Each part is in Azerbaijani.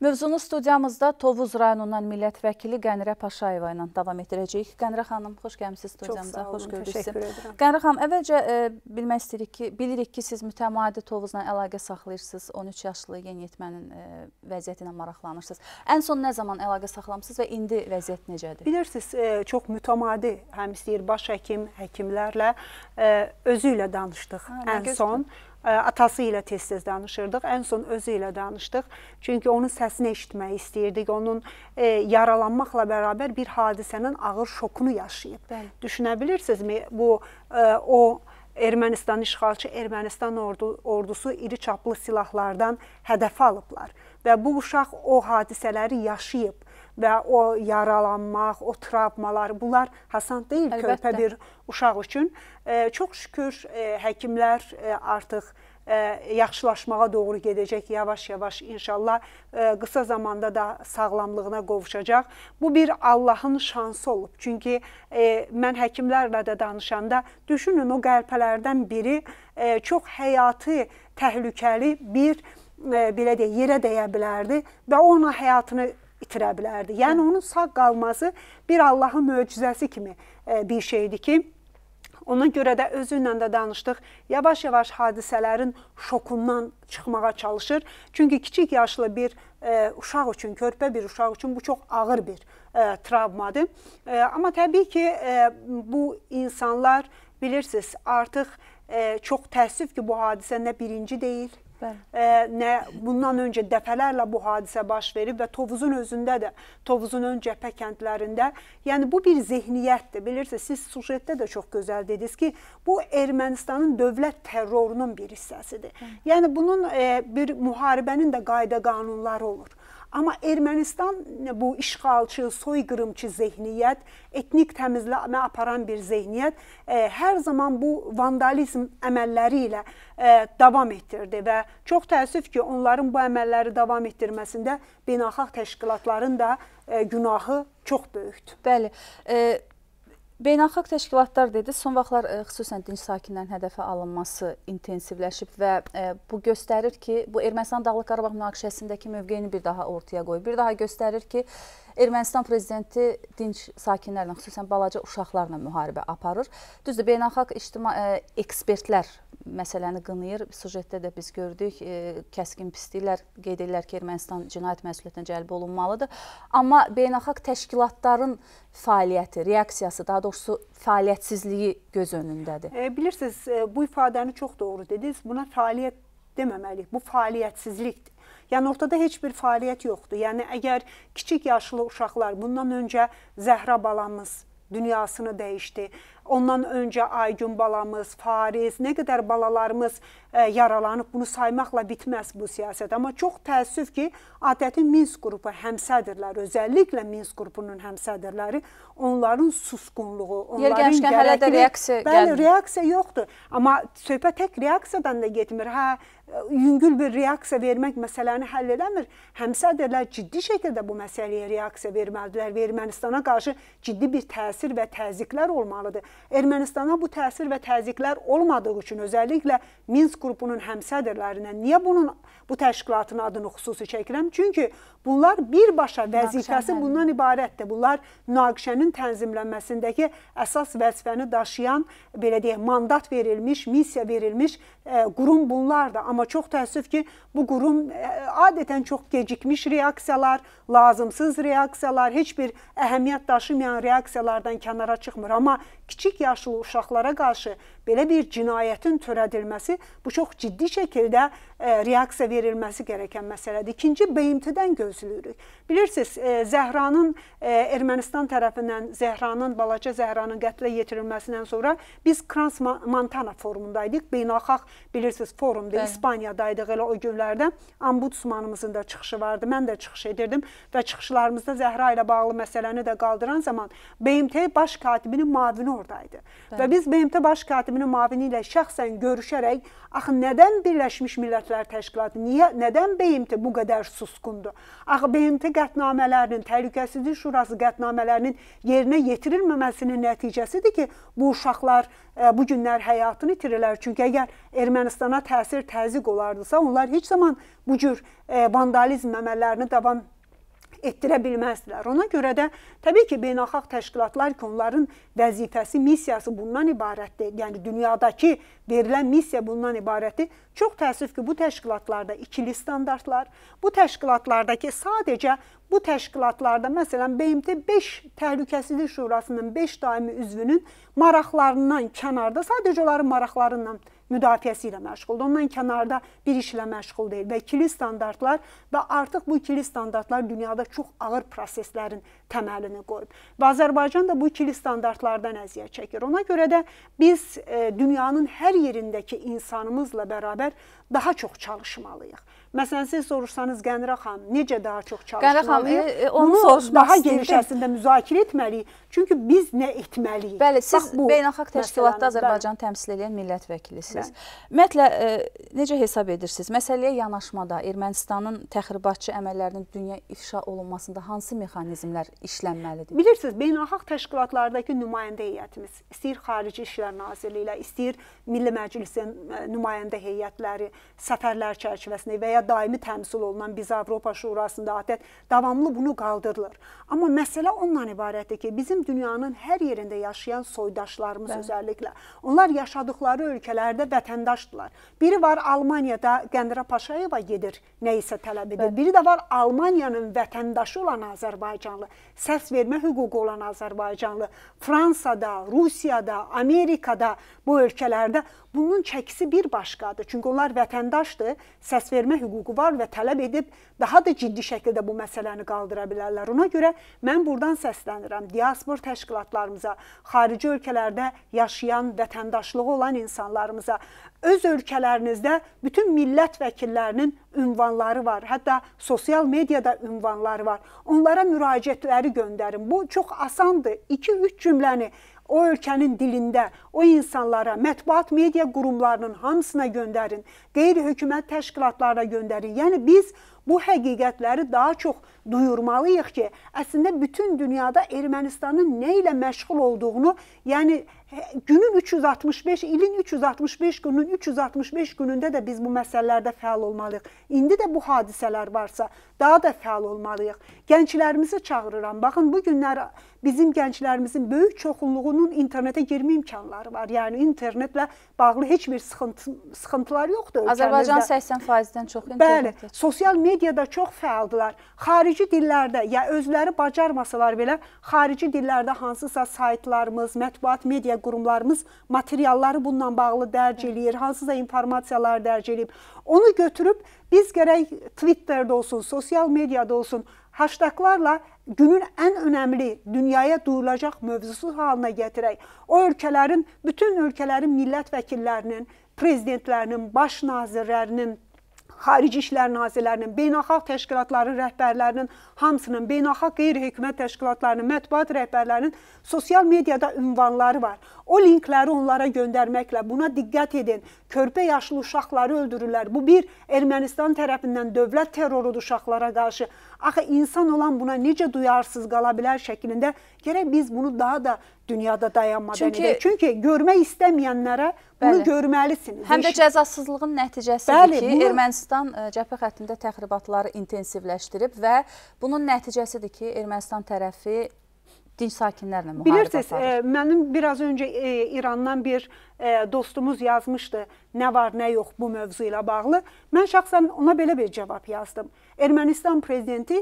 Mövzunu studiyamızda Tovuz rayonundan millət vəkili Qənirə Paşayeva ilə davam etdirəcəyik. Qənirə xanım, xoş gəlmişsiniz studiyamıza, xoş gördük. Qənirə xanım, əvvəlcə e, bilmək istəyirik ki, bilirik ki, siz mütəmadi Tovuzla əlaqə saxlayırsınız, 13 yaşlı yeniyetmənin e, vəziyyəti ilə maraqlanırsınız. Ən son nə zaman əlaqə saxlamısınız və indi vəziyyət necədir? Bilirsiniz, e, çox mütəmadi, həm istəyir baş həkim, həkimlərlə e, özü ilə danışdıq ha, ən son. Gözləyir? atası ilə tez-tez danışırdıq. Ən son özü ilə danışdıq. Çünki onun səsini eşitmək istəyirdik. Onun e, yaralanmaqla bərabər bir hadisənin ağır şokunu yaşayıb. Bəli. Düşünə bilirsinizmi? Bu e, o Ermənistan işğalçı Ermənistan ordu, ordusu iri çaplı silahlardan hədəf alıblar və bu uşaq o hadisələri yaşayıb və o yaralanmaq, o travmalar bunlar asan deyil Əlbəttə. körpə bir uşaq üçün. E, çox şükür e, həkimlər e, artıq ə, e, yaxşılaşmağa doğru gedəcək yavaş-yavaş inşallah ə, e, qısa zamanda da sağlamlığına qovuşacaq. Bu bir Allahın şansı olub. Çünki ə, e, mən həkimlərlə də danışanda düşünün o qəlpələrdən biri ə, çox həyatı təhlükəli bir ə, e, belə deyə yerə dəyə bilərdi və onunla həyatını itirə bilərdi. Yəni onun sağ qalması bir Allahın möcüzəsi kimi e, bir şeydir ki, Ona görə də özünlə də danışdıq. Yavaş-yavaş hadisələrin şokundan çıxmağa çalışır. Çünki kiçik yaşlı bir e, uşaq üçün, körpə bir uşaq üçün bu çox ağır bir e, travmadır. E, amma təbii ki, e, bu insanlar bilirsiniz, artıq e, çox təəssüf ki, bu hadisə nə birinci deyil, Bəli. Nə bundan öncə dəfələrlə bu hadisə baş verib və Tovuzun özündə də, Tovuzun ön cəbhə kəndlərində, yəni bu bir zehniyyətdir. Bilirsiniz, siz sujetdə də çox gözəl dediniz ki, bu Ermənistanın dövlət terrorunun bir hissəsidir. Hı. Yəni bunun e, bir müharibənin də qayda qanunları olur. Amma Ermənistan bu işğalçı, soyqırımçı zehniyyət, etnik təmizləmə aparan bir zehniyyət ə, e, hər zaman bu vandalizm əməlləri ilə ə, e, davam etdirdi və çox təəssüf ki, onların bu əməlləri davam etdirməsində beynəlxalq təşkilatların da ə, e, günahı çox böyükdür. Bəli. E Beynəlxalq təşkilatlar dedi, son vaxtlar ə, e, xüsusən dinc sakinlərin hədəfə alınması intensivləşib və ə, e, bu göstərir ki, bu Ermənistan Dağlıq Qarabağ münaqişəsindəki mövqeyini bir daha ortaya qoyur. Bir daha göstərir ki, Ermənistan prezidenti dinç sakinlərlə, xüsusən balaca uşaqlarla müharibə aparır. Düzdür, beynəlxalq ictima ə, e, ekspertlər məsələni qınayır. Sujetdə də biz gördük, ə, e, kəskin pisliklər qeyd edirlər ki, Ermənistan cinayət məsuliyyətinə cəlb olunmalıdır. Amma beynəlxalq təşkilatların fəaliyyəti, reaksiyası, daha doğrusu fəaliyyətsizliyi göz önündədir. E, bilirsiniz, e, bu ifadəni çox doğru dediniz. Buna fəaliyyət deməməliyik. Bu fəaliyyətsizlikdir. Yəni ortada heç bir fəaliyyət yoxdur. Yəni əgər kiçik yaşlı uşaqlar bundan öncə Zəhra balamız dünyasını dəyişdi. Ondan öncə Aygün balamız, Fariz, nə qədər balalarımız ə, e, yaralanıb, bunu saymaqla bitməz bu siyasət. Amma çox təəssüf ki, adətin Minsk qrupu həmsədirlər, özəlliklə Minsk qrupunun həmsədirləri, onların susqunluğu, onların gərəkli, hələ də reaksiya, bəli, reaksiya yoxdur. Amma söhbət tək reaksiyadan da getmir. Hə, yüngül bir reaksiya vermək məsələni həll eləmir. Həmsədrlər ciddi şəkildə bu məsələyə reaksiya verməlidirlər və Ermənistana qarşı ciddi bir təsir və təzyiqlər olmalıdır. Ermənistana bu təsir və təzyiqlər olmadığı üçün özəlliklə Minsk qrupunun həmsədrlərinə niyə bunun bu təşkilatın adını xüsusi çəkirəm? Çünki bunlar birbaşa vəzifəsi Naqşənin. bundan ibarətdir. Bunlar münaqişənin tənzimlənməsindəki əsas vəzifəni daşıyan, belə deyək, mandat verilmiş, missiya verilmiş ə, e, qurum bunlardır. Amma Amma çox təəssüf ki, bu qurum e, adətən çox gecikmiş reaksiyalar, lazımsız reaksiyalar, heç bir əhəmiyyət daşımayan reaksiyalardan kənara çıxmır. Amma kiçik yaşlı uşaqlara qarşı belə bir cinayətin törədilməsi bu çox ciddi şəkildə e, reaksiya verilməsi gərəkən məsələdir. İkinci BMT-dən gözləyirik. Bilirsiniz, e, Zəhranın Ermənistan tərəfindən Zəhranın balaca Zəhranın qətlə yetirilməsindən sonra biz Trans Montana forumunda idik. Beynəlxalq bilirsiniz forumda İspaniya İspaniyadaydıq elə o günlərdə. Ombudsmanımızın da çıxışı vardı. Mən də çıxış edirdim və çıxışlarımızda Zəhra ilə bağlı məsələni də qaldıran zaman BMT baş katibinin müavini oradaydı. Bəli. Və biz BMT baş katibinin müavini ilə şəxsən görüşərək axı nədən Birləşmiş Millətlər Təşkilatı niyə nədən BMT bu qədər susqundur? Axı BMT qətnamələrinin, Təhlükəsizlik Şurası qətnamələrinin yerinə yetirilməməsinin nəticəsidir ki, bu uşaqlar ə, e, bu günlər həyatını itirirlər. Çünki əgər Ermənistana təsir təzyiq nazik olardısa, onlar heç zaman bu cür e, vandalizm əməllərini davam etdirə bilməzdilər. Ona görə də təbii ki, beynəlxalq təşkilatlar ki, onların vəzifəsi, missiyası bundan ibarətdir. Yəni dünyadakı verilən missiya bundan ibarətdir. Çox təəssüf ki, bu təşkilatlarda ikili standartlar, bu təşkilatlardakı sadəcə bu təşkilatlarda məsələn BMT 5 Təhlükəsizlik Şurasının 5 daimi üzvünün maraqlarından kənarda sadəcə onların maraqlarından müdafiəsi ilə məşğuldur. Ondan kənarda bir işlə məşğul deyil və ikili standartlar və artıq bu ikili standartlar dünyada çox ağır proseslərin təməlini qoyub. Və Azərbaycan da bu ikili standartlardan əziyyət çəkir. Ona görə də biz e, dünyanın hər yerindəki insanımızla bərabər daha çox çalışmalıyıq. Məsələn, siz soruşsanız Qənirə xanım necə daha çox çalışmalı? Qənirə xanım, e, e, onu soruşmaq daha geniş əslində müzakirə etməliyik. Çünki biz nə etməliyik? Bəli, siz Bax, bu, beynəlxalq təşkilatda Azərbaycanı bəli. təmsil edən millət vəkilisiz. Ümumiyyətlə e, necə hesab edirsiniz? Məsələyə yanaşmada Ermənistanın təxribatçı əməllərinin dünya ifşa olunmasında hansı mexanizmlər işlənməlidir? Bilirsiniz, beynəlxalq təşkilatlardakı nümayəndə heyətimiz istəyir Xarici İşlər Nazirliyi ilə, istəyir Milli Məclisin e, nümayəndə heyətləri səfərlər çərçivəsində və ya Avropaya daimi təmsil olunan biz Avropa Şurasında ATƏT davamlı bunu qaldırılır. Amma məsələ ondan ibarətdir ki, bizim dünyanın hər yerində yaşayan soydaşlarımız Bəli. özəlliklə, onlar yaşadıkları ölkələrdə vətəndaşdırlar. Biri var Almaniyada Qəndira Paşayeva gedir, nə isə tələb edir. Bəli. Biri də var Almaniyanın vətəndaşı olan Azərbaycanlı, səs vermə hüququ olan Azərbaycanlı. Fransada, Rusiyada, Amerikada bu ölkələrdə bunun çəkisi bir başqadır. Çünki onlar vətəndaşdır, səs vermə hüququ var və tələb edib daha da ciddi şəkildə bu məsələni qaldıra bilərlər. Ona görə mən burdan səslənirəm diaspor təşkilatlarımıza, xarici ölkələrdə yaşayan vətəndaşlığı olan insanlarımıza. Öz ölkələrinizdə bütün millət vəkillərinin ünvanları var. Hətta sosial mediada ünvanları var. Onlara müraciətləri göndərin. Bu çox asandır. 2-3 cümləni o ölkənin dilində o insanlara, mətbuat media qurumlarının hamısına göndərin, qeyri-hökumət təşkilatlarına göndərin. Yəni biz bu həqiqətləri daha çox duyurmalıyıq ki, əslində bütün dünyada Ermənistanın nə ilə məşğul olduğunu, yəni hə, günün 365, ilin 365 gününün 365 günündə də biz bu məsələlərdə fəal olmalıyıq. İndi də bu hadisələr varsa, daha da fəal olmalıyıq. Gənclərimizi çağırıram. Baxın, bu günlər bizim gənclərimizin böyük çoxunluğunun internetə girmə imkanları var. Yəni internetlə bağlı heç bir sıxıntı, sıxıntılar yoxdur. Azərbaycan 80%-dən çox internetdir. Bəli, sosial media strategiyada çox fəaldılar. Xarici dillərdə, ya özləri bacarmasalar belə, xarici dillərdə hansısa saytlarımız, mətbuat, media qurumlarımız materialları bununla bağlı dərc eləyir, hansısa informasiyalar dərc eləyib. Onu götürüb biz gərək Twitterdə olsun, sosial mediada olsun, haştaqlarla günün ən önəmli dünyaya duyulacaq mövzusu halına gətirək. O ölkələrin, bütün ölkələrin millət vəkillərinin, prezidentlərinin, baş nazirlərinin, Xarici İşlər Nazirlərinin, beynəlxalq təşkilatların rəhbərlərinin, hamısının, beynəlxalq qeyri-hökumət təşkilatlarının, mətbuat rəhbərlərinin sosial mediada ünvanları var. O linkləri onlara göndərməklə buna diqqət edin. Körpə yaşlı uşaqları öldürürlər. Bu bir Ermənistan tərəfindən dövlət terrorudur uşaqlara qarşı. Axı insan olan buna necə duyarsız qala bilər şəklində gərək biz bunu daha da dünyada dayanmadan Çünki, edək. Çünki görmək istəməyənlərə bunu bəli. görməlisiniz. Həm də cəzasızlığın nəticəsidir bəli, ki, bunu... Ermənistan e, cəbhə xəttində təxribatları intensivləşdirib və bunun nəticəsidir ki, Ermənistan tərəfi dinc sakinlərlə müharibə Bilirsiniz, e, aparır. E, mənim biraz öncə e, İrandan bir e, dostumuz yazmışdı, nə var, nə yox bu mövzu ilə bağlı. Mən şəxsən ona belə bir cavab yazdım. Ermənistan prezidenti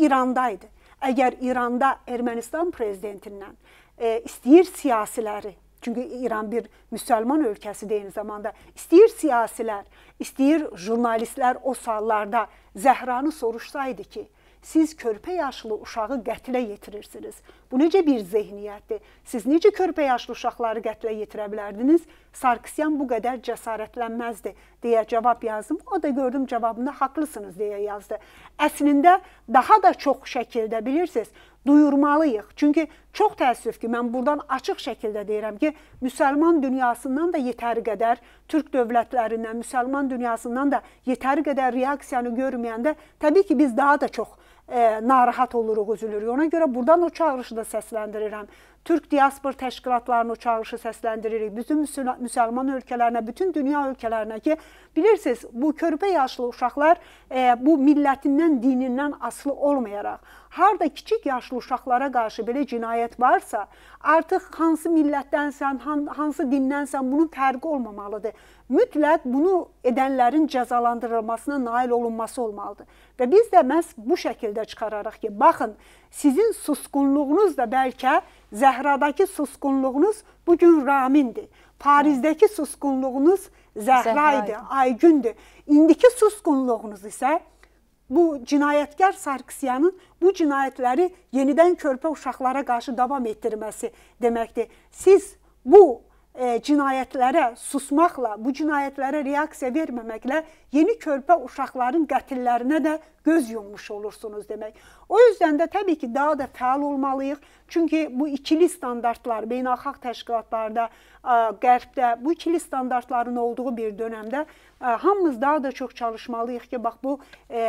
İrandaydı. Əgər İranda Ermənistan prezidentindən e, istəyir siyasiləri, çünki İran bir müsəlman ölkəsidir eyni zamanda, istəyir siyasilər, istəyir jurnalistlər o sallarda Zəhranı soruşsaydı ki, siz körpə yaşlı uşağı qətlə yetirirsiniz. Bu necə bir zehniyyətdir? Siz necə körpə yaşlı uşaqları qətlə yetirə bilərdiniz? Sarkisyan bu qədər cəsarətlənməzdi deyə cavab yazdım. O da gördüm cavabında haqlısınız deyə yazdı. Əslində daha da çox şəkildə bilirsiniz, duyurmalıyıq. Çünki çox təəssüf ki, mən burdan açıq şəkildə deyirəm ki, müsəlman dünyasından da yetəri qədər türk dövlətlərindən, müsəlman dünyasından da yetəri qədər reaksiyanı görməyəndə təbii ki, biz daha da çox e, narahat oluruq, üzülürük. Ona görə burdan o çağırışı da səsləndirirəm. Türk diaspor təşkilatlarının o çağırışı səsləndiririk. Bütün müsəlman ölkələrinə, bütün dünya ölkələrinə ki, bilirsiniz, bu körpə yaşlı uşaqlar e, bu millətindən, dinindən aslı olmayaraq, harda kiçik yaşlı uşaqlara qarşı belə cinayət varsa, artıq hansı millətdənsən, hansı dindənsən bunun fərqi olmamalıdır mütləq bunu edənlərin cəzalandırılmasına nail olunması olmalıdır. Və biz də məhz bu şəkildə çıxararaq ki, baxın, sizin susqunluğunuz da bəlkə Zəhradakı susqunluğunuz bu gün Ramindir. Parizdəki susqunluğunuz Zəhra idi, Aygündür. İndiki susqunluğunuz isə bu cinayətkar Sarkisyanın bu cinayətləri yenidən körpə uşaqlara qarşı davam etdirməsi deməkdir. Siz bu e, cinayətlərə susmaqla, bu cinayətlərə reaksiya verməməklə yeni körpə uşaqların qətillərinə də göz yummuş olursunuz demək. O yüzdən də təbii ki, daha da fəal olmalıyıq. Çünki bu ikili standartlar beynəlxalq təşkilatlarda, ə, Qərbdə bu ikili standartların olduğu bir dövrdə hamımız daha da çox çalışmalıyıq ki, bax bu ə, e,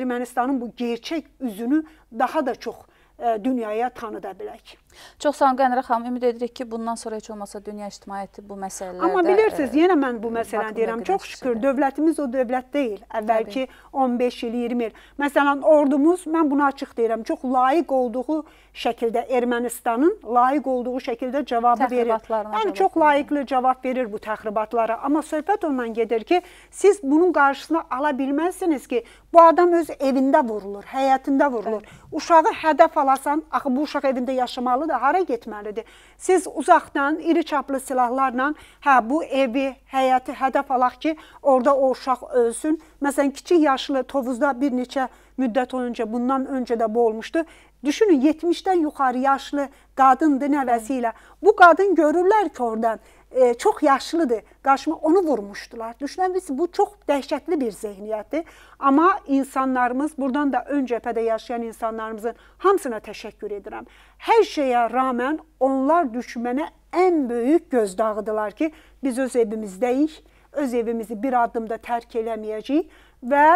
Ermənistanın bu gerçək üzünü daha da çox E, dünyaya tanıda bilək. Çox sağ olun Qənrə xanım. Ümid edirik ki, bundan sonra heç olmasa dünya ictimaiyyəti bu məsələlərdə Amma bilirsiniz, e, yenə mən bu məsələni deyirəm. Çox şükür də. dövlətimiz o dövlət deyil. Əvvəlki Təbii. 15 il, 20 il. Məsələn, ordumuz mən bunu açıq deyirəm, çox layiq olduğu şəkildə Ermənistanın layiq olduğu şəkildə cavabı verir. Ən çox layiqli cavab verir bu təxribatlara. Amma söhbət ondan gedir ki, siz bunun qarşısını ala bilməzsiniz ki, bu adam öz evində vurulur, həyətində vurulur. Təbii. Uşağı hədəf ala alasan, axı bu uşaq evində yaşamalıdır, hara getməlidir? Siz uzaqdan iri çaplı silahlarla, hə, bu evi, həyəti hədəf alaq ki, orada o uşaq ölsün. Məsələn, kiçik yaşlı Tovuzda bir neçə müddət öncə, bundan öncə də bu olmuşdu. Düşünün 70-dən yuxarı yaşlı qadındır nəvəsi ilə. Bu qadın görürlər ki, oradan e, çox yaşlıdır. Qarşıma onu vurmuşdular. Düşünəbilirsiniz, bu çox dəhşətli bir zehniyyətdir. Amma insanlarımız, burdan da ön cəbhədə yaşayan insanlarımızın hamısına təşəkkür edirəm. Hər şeyə rağmen onlar düşmənə ən böyük gözdağıdılar ki, biz öz evimizdəyik, öz evimizi bir addımda tərk eləməyəcəyik və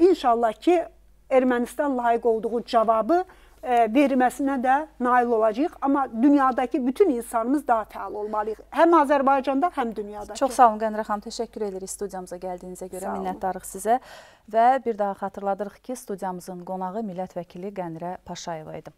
inşallah ki, Ermənistan layiq olduğu cavabı E, verilməsinə də nail olacağıq. Amma dünyadakı bütün insanımız daha fəal olmalıyıq. Həm Azərbaycanda, həm dünyada. Çox sağ olun Qənirə xanım, təşəkkür edirik studiyamıza gəldiyinizə görə. Minnətdarıq sizə və bir daha xatırladırıq ki, studiyamızın qonağı millət vəkili Qənirə Paşayeva idi.